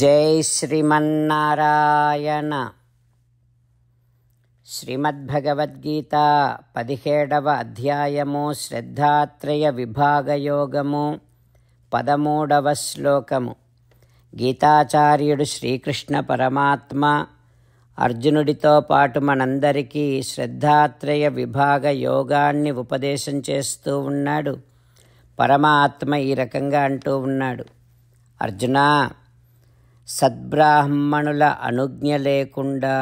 జై శ్రీమన్నారాయణ శ్రీమద్భగవద్గీత పదిహేడవ అధ్యాయము శ్రద్ధాత్రయ విభాగయోగము పదమూడవ శ్లోకము గీతాచార్యుడు శ్రీకృష్ణ పరమాత్మ అర్జునుడితో పాటు మనందరికీ శ్రద్ధాత్రయ విభాగ యోగాన్ని ఉపదేశం చేస్తూ ఉన్నాడు పరమాత్మ ఈ రకంగా అంటూ ఉన్నాడు అర్జునా సద్బ్రాహ్మణుల అనుజ్ఞ లేకుండా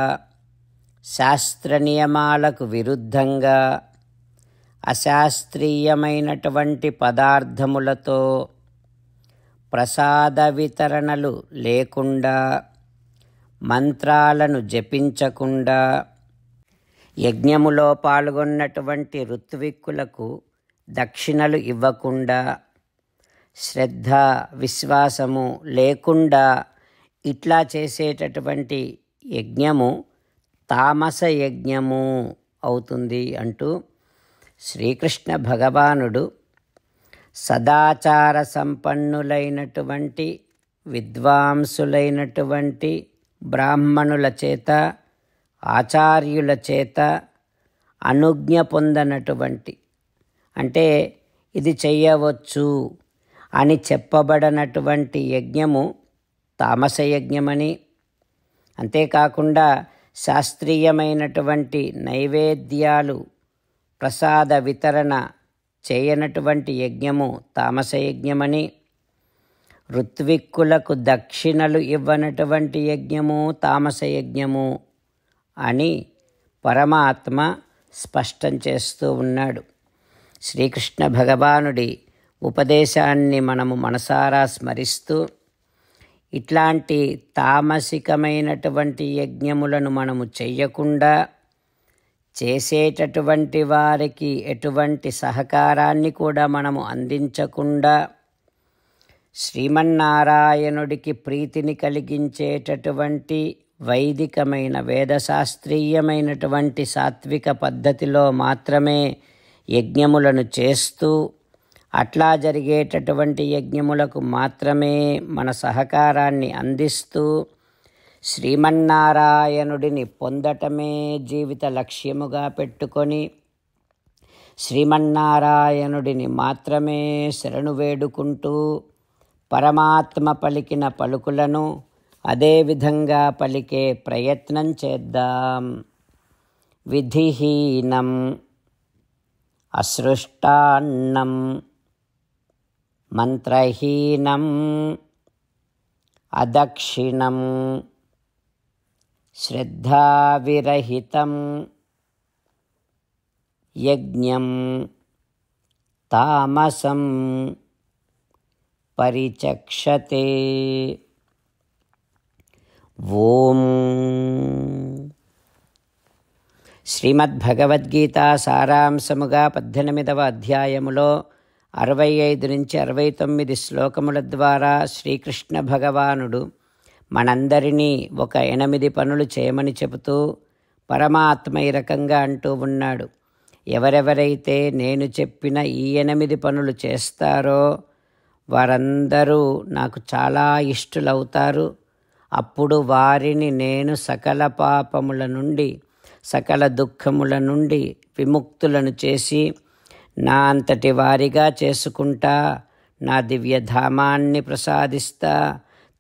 శాస్త్ర నియమాలకు విరుద్ధంగా అశాస్త్రీయమైనటువంటి పదార్థములతో ప్రసాద వితరణలు లేకుండా మంత్రాలను జపించకుండా యజ్ఞములో పాల్గొన్నటువంటి ఋత్విక్కులకు దక్షిణలు ఇవ్వకుండా శ్రద్ధ విశ్వాసము లేకుండా ఇట్లా చేసేటటువంటి యజ్ఞము తామస యజ్ఞము అవుతుంది అంటూ శ్రీకృష్ణ భగవానుడు సదాచార సంపన్నులైనటువంటి విద్వాంసులైనటువంటి బ్రాహ్మణుల చేత ఆచార్యుల చేత అనుజ్ఞ పొందనటువంటి అంటే ఇది చెయ్యవచ్చు అని చెప్పబడనటువంటి యజ్ఞము తామసయజ్ఞమని అంతేకాకుండా శాస్త్రీయమైనటువంటి నైవేద్యాలు ప్రసాద వితరణ చేయనటువంటి యజ్ఞము తామసయజ్ఞమని ఋత్విక్కులకు దక్షిణలు ఇవ్వనటువంటి యజ్ఞము తామసయజ్ఞము అని పరమాత్మ స్పష్టం చేస్తూ ఉన్నాడు శ్రీకృష్ణ భగవానుడి ఉపదేశాన్ని మనము మనసారా స్మరిస్తూ ఇట్లాంటి తామసికమైనటువంటి యజ్ఞములను మనము చెయ్యకుండా చేసేటటువంటి వారికి ఎటువంటి సహకారాన్ని కూడా మనము అందించకుండా శ్రీమన్నారాయణుడికి ప్రీతిని కలిగించేటటువంటి వైదికమైన వేదశాస్త్రీయమైనటువంటి సాత్విక పద్ధతిలో మాత్రమే యజ్ఞములను చేస్తూ అట్లా జరిగేటటువంటి యజ్ఞములకు మాత్రమే మన సహకారాన్ని అందిస్తూ శ్రీమన్నారాయణుడిని పొందటమే జీవిత లక్ష్యముగా పెట్టుకొని శ్రీమన్నారాయణుడిని మాత్రమే శరణు వేడుకుంటూ పరమాత్మ పలికిన పలుకులను అదేవిధంగా పలికే ప్రయత్నం చేద్దాం విధిహీనం అసృష్టాన్నం मन्त्रहीनम् अदक्षिणं श्रद्धाविरहितं यज्ञं तामसं परिचक्षते ओं श्रीमद्भगवद्गीतासारांशमुग पद्व अध्यायमुलो। అరవై ఐదు నుంచి అరవై తొమ్మిది శ్లోకముల ద్వారా శ్రీకృష్ణ భగవానుడు మనందరినీ ఒక ఎనిమిది పనులు చేయమని చెబుతూ పరమాత్మ ఈ రకంగా అంటూ ఉన్నాడు ఎవరెవరైతే నేను చెప్పిన ఈ ఎనిమిది పనులు చేస్తారో వారందరూ నాకు చాలా ఇష్టలవుతారు అప్పుడు వారిని నేను సకల పాపముల నుండి సకల దుఃఖముల నుండి విముక్తులను చేసి నా అంతటి వారిగా చేసుకుంటా నా దివ్యధామాన్ని ప్రసాదిస్తా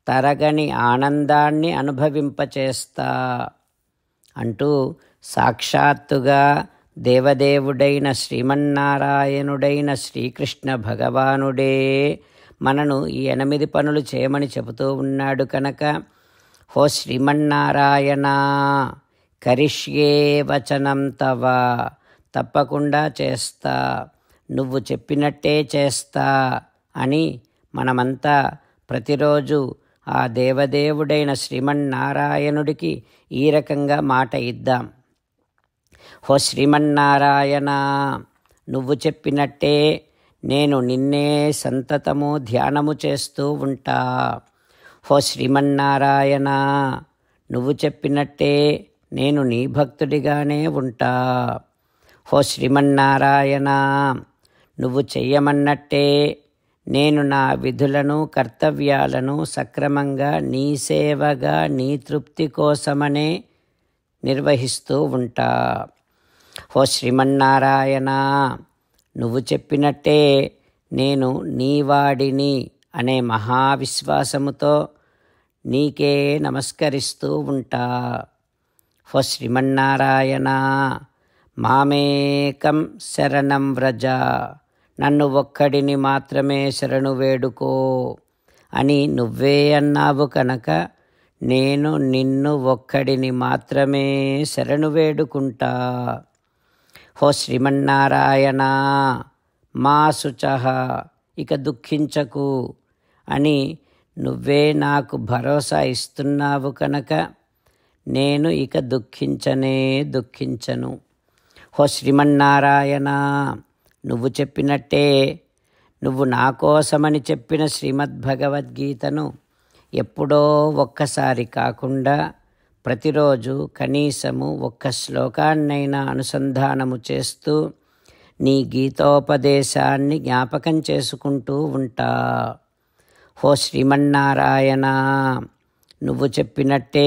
తరగని ఆనందాన్ని అనుభవింపచేస్తా అంటూ సాక్షాత్తుగా దేవదేవుడైన శ్రీమన్నారాయణుడైన శ్రీకృష్ణ భగవానుడే మనను ఈ ఎనిమిది పనులు చేయమని చెబుతూ ఉన్నాడు కనుక హో శ్రీమన్నారాయణ కరిష్యే వచనం తవా తప్పకుండా చేస్తా నువ్వు చెప్పినట్టే చేస్తా అని మనమంతా ప్రతిరోజు ఆ దేవదేవుడైన శ్రీమన్నారాయణుడికి ఈ రకంగా మాట ఇద్దాం హో శ్రీమన్నారాయణ నువ్వు చెప్పినట్టే నేను నిన్నే సంతతము ధ్యానము చేస్తూ ఉంటా హో శ్రీమన్నారాయణ నువ్వు చెప్పినట్టే నేను నీ భక్తుడిగానే ఉంటా హో శ్రీమన్నారాయణ నువ్వు చెయ్యమన్నట్టే నేను నా విధులను కర్తవ్యాలను సక్రమంగా నీ సేవగా నీ తృప్తి కోసమనే నిర్వహిస్తూ ఉంటా హో శ్రీమన్నారాయణ నువ్వు చెప్పినట్టే నేను నీవాడిని అనే మహావిశ్వాసముతో నీకే నమస్కరిస్తూ ఉంటా హో శ్రీమన్నారాయణ మామేకం శరణం వ్రజ నన్ను ఒక్కడిని మాత్రమే శరణు వేడుకో అని నువ్వే అన్నావు కనుక నేను నిన్ను ఒక్కడిని మాత్రమే శరణు వేడుకుంటా హో శ్రీమన్నారాయణ మా శుచహ ఇక దుఃఖించకు అని నువ్వే నాకు భరోసా ఇస్తున్నావు కనుక నేను ఇక దుఃఖించనే దుఃఖించను హో శ్రీమన్నారాయణ నువ్వు చెప్పినట్టే నువ్వు నా కోసమని చెప్పిన శ్రీమద్భగవద్గీతను ఎప్పుడో ఒక్కసారి కాకుండా ప్రతిరోజు కనీసము ఒక్క శ్లోకాన్నైనా అనుసంధానము చేస్తూ నీ గీతోపదేశాన్ని జ్ఞాపకం చేసుకుంటూ ఉంటా హో శ్రీమన్నారాయణ నువ్వు చెప్పినట్టే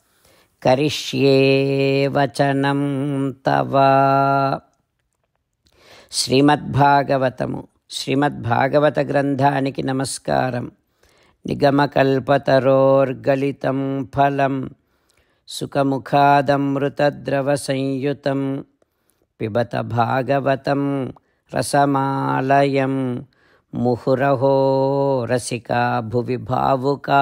करिष्ये वचनं तव శ్రీమద్భాగవతము శ్రీమద్భాగవత గ్రంథానికి నమస్కారం నిగమకల్పతరోర్గలితం ఫలం సుఖముఖాదమృతద్రవ సంయుతం పిబత భాగవతం రసమాలయం ముహురహో రసికా భువి భావుకా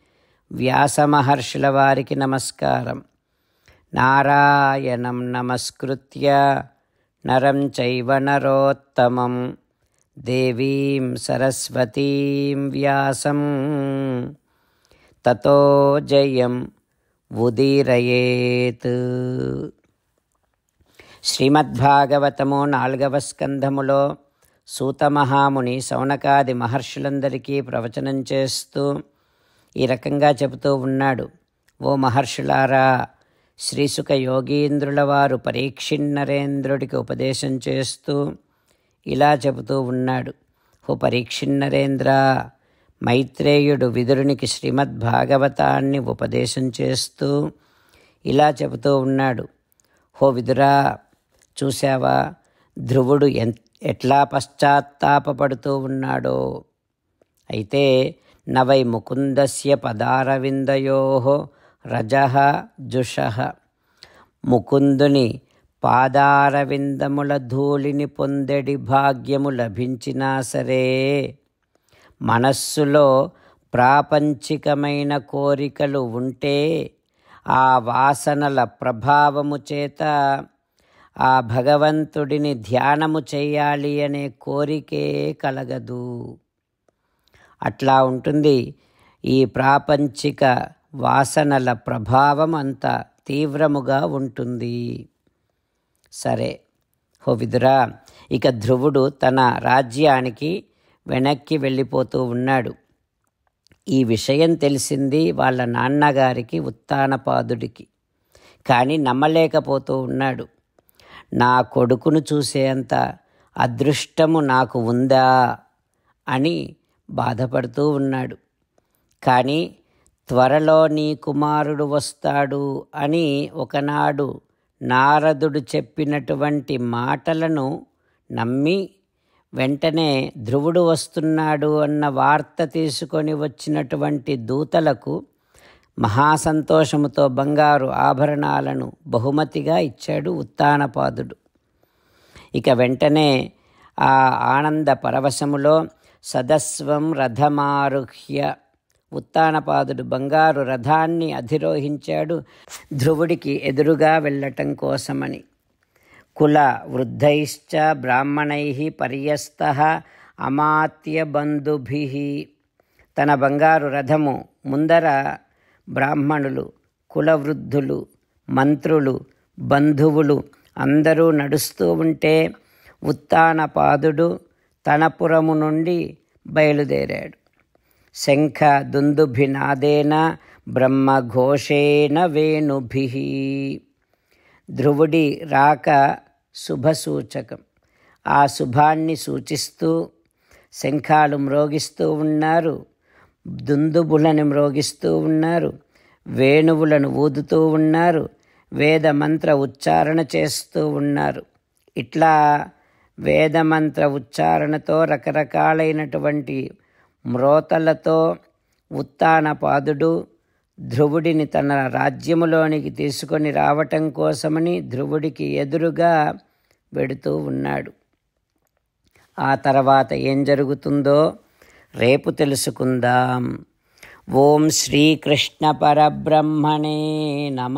వ్యాసమహర్షుల వారికి నమస్కారం నారాయణం నమస్కృత్య నరం చైవ నరోత్తమం దేవీం సరస్వతీం వ్యాసం తతో జయం ఉదీరయేత్ శ్రీమద్భాగవతము నాలుగవ స్కంధములో సూతమహాముని సౌనకాది మహర్షులందరికీ ప్రవచనం చేస్తూ ఈ రకంగా చెబుతూ ఉన్నాడు ఓ మహర్షులారా శ్రీసుఖ యోగీంద్రుల వారు పరీక్షిన్నరేంద్రుడికి ఉపదేశం చేస్తూ ఇలా చెబుతూ ఉన్నాడు ఓ పరీక్షిన్నరేంద్ర మైత్రేయుడు విదురునికి శ్రీమద్భాగవతాన్ని ఉపదేశం చేస్తూ ఇలా చెబుతూ ఉన్నాడు హో విదురా చూశావా ధ్రువుడు ఎట్లా పశ్చాత్తాపడుతూ ఉన్నాడో అయితే నవై ముకుందస్య పదారవిందయో రజ రజః జుష ముకుందుని పాదారవిందముల ధూళిని పొందెడి భాగ్యము లభించినా సరే మనస్సులో ప్రాపంచికమైన కోరికలు ఉంటే ఆ వాసనల ప్రభావము చేత ఆ భగవంతుడిని ధ్యానము చేయాలి అనే కోరికే కలగదు అట్లా ఉంటుంది ఈ ప్రాపంచిక వాసనల ప్రభావం అంత తీవ్రముగా ఉంటుంది సరే హోవిదురా ఇక ధ్రువుడు తన రాజ్యానికి వెనక్కి వెళ్ళిపోతూ ఉన్నాడు ఈ విషయం తెలిసింది వాళ్ళ నాన్నగారికి ఉత్తానపాదుడికి కానీ నమ్మలేకపోతూ ఉన్నాడు నా కొడుకును చూసేంత అదృష్టము నాకు ఉందా అని బాధపడుతూ ఉన్నాడు కానీ త్వరలో నీ కుమారుడు వస్తాడు అని ఒకనాడు నారదుడు చెప్పినటువంటి మాటలను నమ్మి వెంటనే ధ్రువుడు వస్తున్నాడు అన్న వార్త తీసుకొని వచ్చినటువంటి దూతలకు మహాసంతోషముతో బంగారు ఆభరణాలను బహుమతిగా ఇచ్చాడు ఉత్తానపాదుడు ఇక వెంటనే ఆ ఆనంద పరవశములో సదస్వం రథమారుహ్య ఉత్తానపాదుడు బంగారు రథాన్ని అధిరోహించాడు ధ్రువుడికి ఎదురుగా వెళ్ళటం కోసమని కుల వృద్ధైశ్చ బ్రాహ్మణై పర్యస్త బంధుభి తన బంగారు రథము ముందర బ్రాహ్మణులు కులవృద్ధులు మంత్రులు బంధువులు అందరూ నడుస్తూ ఉంటే ఉత్తానపాదుడు తనపురము నుండి బయలుదేరాడు శంఖ దుందుభినాదేన బ్రహ్మఘోషేణ వేణుభి ధ్రువుడి రాక శుభసూచకం ఆ శుభాన్ని సూచిస్తూ శంఖాలు మ్రోగిస్తూ ఉన్నారు దుందుబులను మ్రోగిస్తూ ఉన్నారు వేణువులను ఊదుతూ ఉన్నారు వేద మంత్ర ఉచ్చారణ చేస్తూ ఉన్నారు ఇట్లా వేదమంత్ర ఉచ్చారణతో రకరకాలైనటువంటి మ్రోతలతో పాదుడు ధ్రువుడిని తన రాజ్యములోనికి తీసుకొని రావటం కోసమని ధ్రువుడికి ఎదురుగా వెడుతూ ఉన్నాడు ఆ తర్వాత ఏం జరుగుతుందో రేపు తెలుసుకుందాం ఓం శ్రీకృష్ణ పరబ్రహ్మణే నమ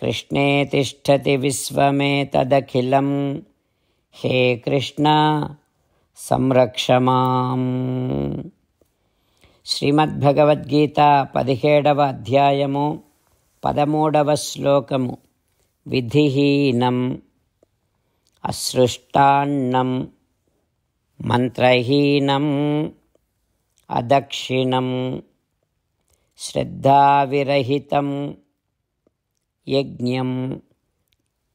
कृष्णे तिष्ठति विश्वमेतदखिलं हे कृष्ण संरक्ष माम् శ్రీమద్భగవద్గీత పదిహేడవ అధ్యాయము పదమూడవ శ్లోకము విధిహీనం అసృష్టాన్నం మంత్రహీనం అదక్షిణం శ్రద్ధావిరహితం यज्ञं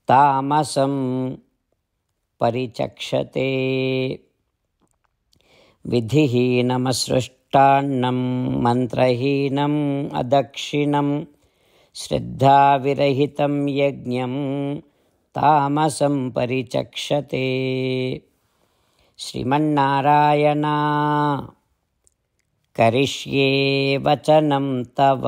तामसं परिचक्षते मंत्रहीनम मन्त्रहीनम् श्रद्धा श्रद्धाविरहितं यज्ञं तामसं परिचक्षते श्रीमन्नारायणा करिष्ये वचनं तव